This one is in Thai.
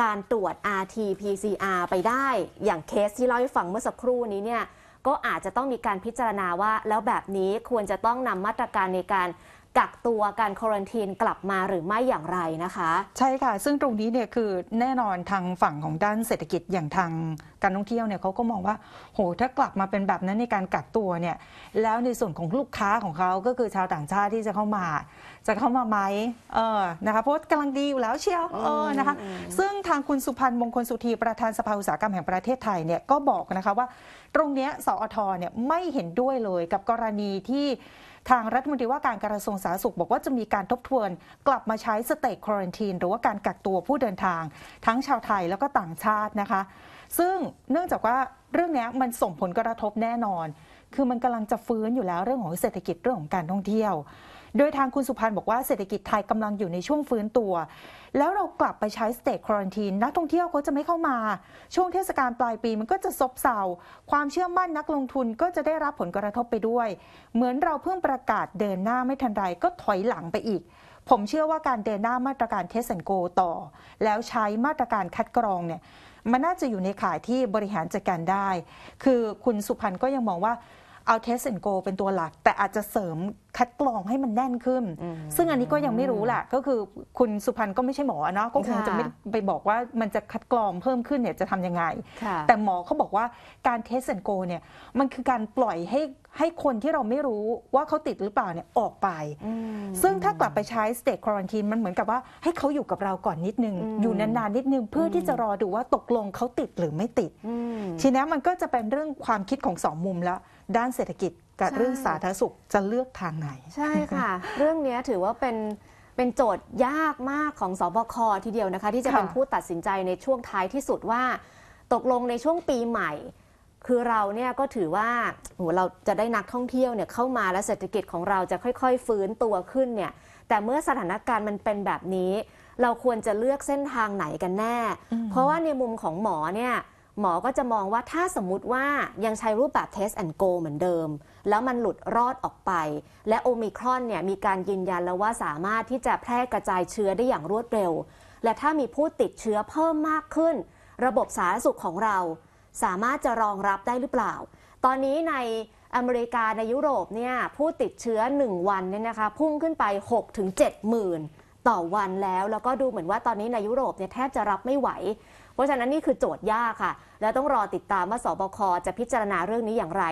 การตรวจ RT-PCR ไปได้ อย่างเคสที่เล่าให้ฟังเมื่อสักครู่นี้เนี่ยก็อาจจะต้องมีการพิจารณาว่าแล้วแบบนี้ควรจะต้องนำมาตรการในการกักตัวการควอนทีนกลับมาหรือไม่อย่างไรนะคะ ใช่ค่ะ ซึ่งตรงนี้เนี่ยคือแน่นอนทางฝั่งของด้านเศรษฐกิจอย่างทางการท่องเที่ยวเนี่ยเขาก็มองว่าโหถ้ากลับมาเป็นแบบนั้นในการกักตัวเนี่ย แล้วในส่วนของลูกค้าของเขาก็คือชาวต่างชาติที่จะเข้ามา จะเข้ามาไหมเออนะคะเพราะกำลังดีอยู่แล้วเชียวเออนะคะซึ่งทางคุณสุพันธ์มงคลสุธีประธานสภาอุตสาหกรรมแห่งประเทศไทยเนี่ยก็บอกนะคะว่าตรงเนี้ยสอทเนี่ยไม่เห็นด้วยเลยกับกรณีที่ทางรัฐมนตรีว่าการกระทรวงสาธารณสุขบอกว่าจะมีการทบทวน กลับมาใช้สเตกควอนตีนหรือว่าการกักตัวผู้เดินทาง ทั้งชาวไทยแล้วก็ต่างชาตินะคะ ซึ่งเนื่องจากว่าเรื่องนี้มันส่งผลกระทบแน่นอน คือมันกำลังจะฟื้นอยู่แล้วเรื่องของเศรษฐกิจเรื่องของการท่องเที่ยวโดยทางคุณสุพันธ์บอกว่าเศรษฐกิจไทยกำลังอยู่ในช่วงฟื้นตัว แล้วเรากลับไปใช้สเตทควอนตินนักท่องเที่ยวเขาจะไม่เข้ามา ช่วงเทศกาลปลายปีมันก็จะซบเซาความเชื่อมั่นนักลงทุนก็จะได้รับผลกระทบไปด้วย เหมือนเราเพิ่งประกาศเดินหน้าไม่ทันไรก็ถอยหลังไปอีก ผมเชื่อว่าการเดินหน้ามาตรการเทสันโกต่อ แล้วใช้มาตรการคัดกรองเนี่ยมันน่าจะอยู่ในข่ายที่บริหารจัดการได้ คือคุณสุพันธ์ก็ยังมองว่าเอาเทสเซนโกเป็นตัวหลัก แต่อาจจะเสริมคัดกรองให้มันแน่นขึ้น ซึ่งอันนี้ก็ยังไม่รู้แหละก็คือคุณสุพันธ์ก็ไม่ใช่หมอเนาะก็คงจะไม่ไปบอกว่ามันจะคัดกรองเพิ่มขึ้นเนี่ยจะทํำยังไง แต่หมอเขาบอกว่าการเทสเซนโกเนี่ยมันคือการปล่อยให้ให้คนที่เราไม่รู้ว่าเขาติดหรือเปล่าเนี่ยออกไป ซึ่งถ้ากลับไปใช้สเตจควอนตีนมันเหมือนกับว่าให้เขาอยู่กับเราก่อนนิดนึง อยู่นานๆนิดนึง เพื่อที่จะรอดูว่าตกลงเขาติดหรือไม่ติด ทีนี้มันก็จะเป็นเรื่องความคิดของสองมุมแล้ว ด้านเศรษฐกิจกับเรื่องสาธารณสุขจะเลือกทางไหน ใช่ค่ะ เรื่องนี้ถือว่าเป็นเป็นโจทย์ยากมากของสบคทีเดียวนะคะ ที่จะเป็นผู้ตัดสินใจในช่วงท้ายที่สุดว่า ตกลงในช่วงปีใหม่คือเราเนี่ยก็ถือว่าโหเราจะได้นักท่องเที่ยวเนี่ยเข้ามาและเศรษฐกิจของเราจะค่อยๆ ฟื้นตัวขึ้นเนี่ยแต่เมื่อสถานการณ์มันเป็นแบบนี้ เราควรจะเลือกเส้นทางไหนกันแน่ เพราะว่าในมุมของหมอเนี่ยหมอก็จะมองว่าถ้าสมมติว่ายังใช้รูปแบบ test and go เหมือนเดิม แล้วมันหลุดรอดออกไป และโอมิครอนเนี่ยมีการยืนยันแล้วว่าสามารถที่จะแพร่กระจายเชื้อได้อย่างรวดเร็ว และถ้ามีผู้ติดเชื้อเพิ่มมากขึ้น ระบบสาธารณสุขของเราสามารถจะรองรับได้หรือเปล่า ตอนนี้ในอเมริกา ในยุโรปเนี่ยผู้ติดเชื้อ 1 วันเนี่ยนะคะพุ่งขึ้นไป6ถึงหมื่นต่อวันแล้วแล้วก็ดูเหมือนว่าตอนนี้ในยุโรปเนี่ยแทบจะรับไม่ไหว เพราะฉะนั้นนี่คือโจทย์ยากค่ะ แล้วต้องรอติดตามว่าสบคจะพิจารณาเรื่องนี้อย่างไร